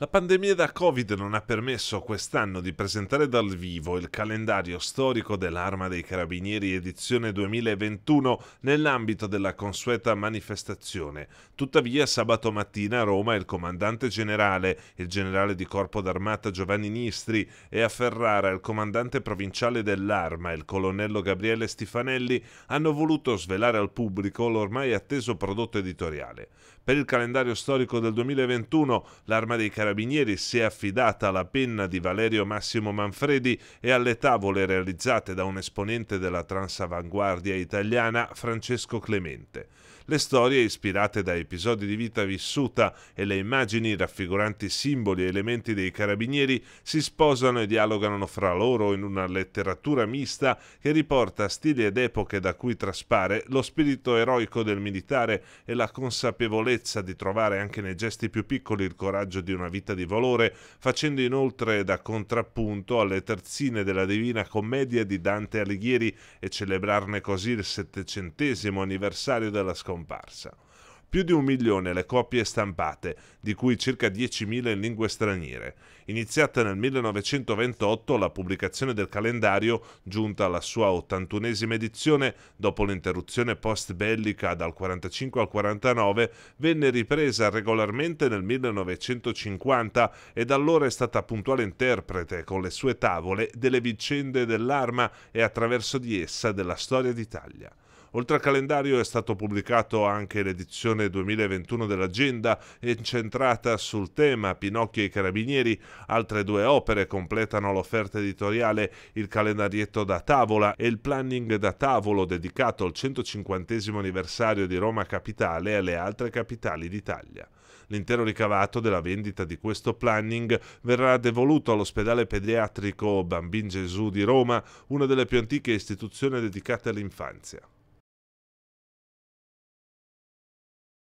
La pandemia da Covid non ha permesso quest'anno di presentare dal vivo il calendario storico dell'Arma dei Carabinieri edizione 2021 nell'ambito della consueta manifestazione. Tuttavia sabato mattina a Roma il comandante generale, il generale di corpo d'armata Giovanni Nistri e a Ferrara il comandante provinciale dell'Arma, il colonnello Gabriele Stifanelli, hanno voluto svelare al pubblico l'ormai atteso prodotto editoriale. Per il calendario storico del 2021 l'Arma dei Carabinieri Carabinieri si è affidata alla penna di Valerio Massimo Manfredi e alle tavole realizzate da un esponente della transavanguardia italiana, Francesco Clemente. Le storie ispirate da episodi di vita vissuta e le immagini raffiguranti simboli e elementi dei carabinieri si sposano e dialogano fra loro in una letteratura mista che riporta stili ed epoche da cui traspare lo spirito eroico del militare e la consapevolezza di trovare anche nei gesti più piccoli il coraggio di una vita vita di valore, facendo inoltre da contrappunto alle terzine della Divina Commedia di Dante Alighieri e celebrarne così il settecentesimo anniversario della scomparsa più di un milione le copie stampate, di cui circa 10.000 in lingue straniere. Iniziata nel 1928 la pubblicazione del calendario, giunta alla sua 81esima edizione, dopo l'interruzione post-bellica dal 45 al 49, venne ripresa regolarmente nel 1950 e da allora è stata puntuale interprete con le sue tavole delle vicende dell'arma e attraverso di essa della storia d'Italia. Oltre al calendario è stato pubblicato anche l'edizione 2021 dell'agenda incentrata sul tema Pinocchio e i Carabinieri. Altre due opere completano l'offerta editoriale Il calendarietto da tavola e il planning da tavolo dedicato al 150 anniversario di Roma Capitale e alle altre capitali d'Italia. L'intero ricavato della vendita di questo planning verrà devoluto all'ospedale pediatrico Bambin Gesù di Roma, una delle più antiche istituzioni dedicate all'infanzia.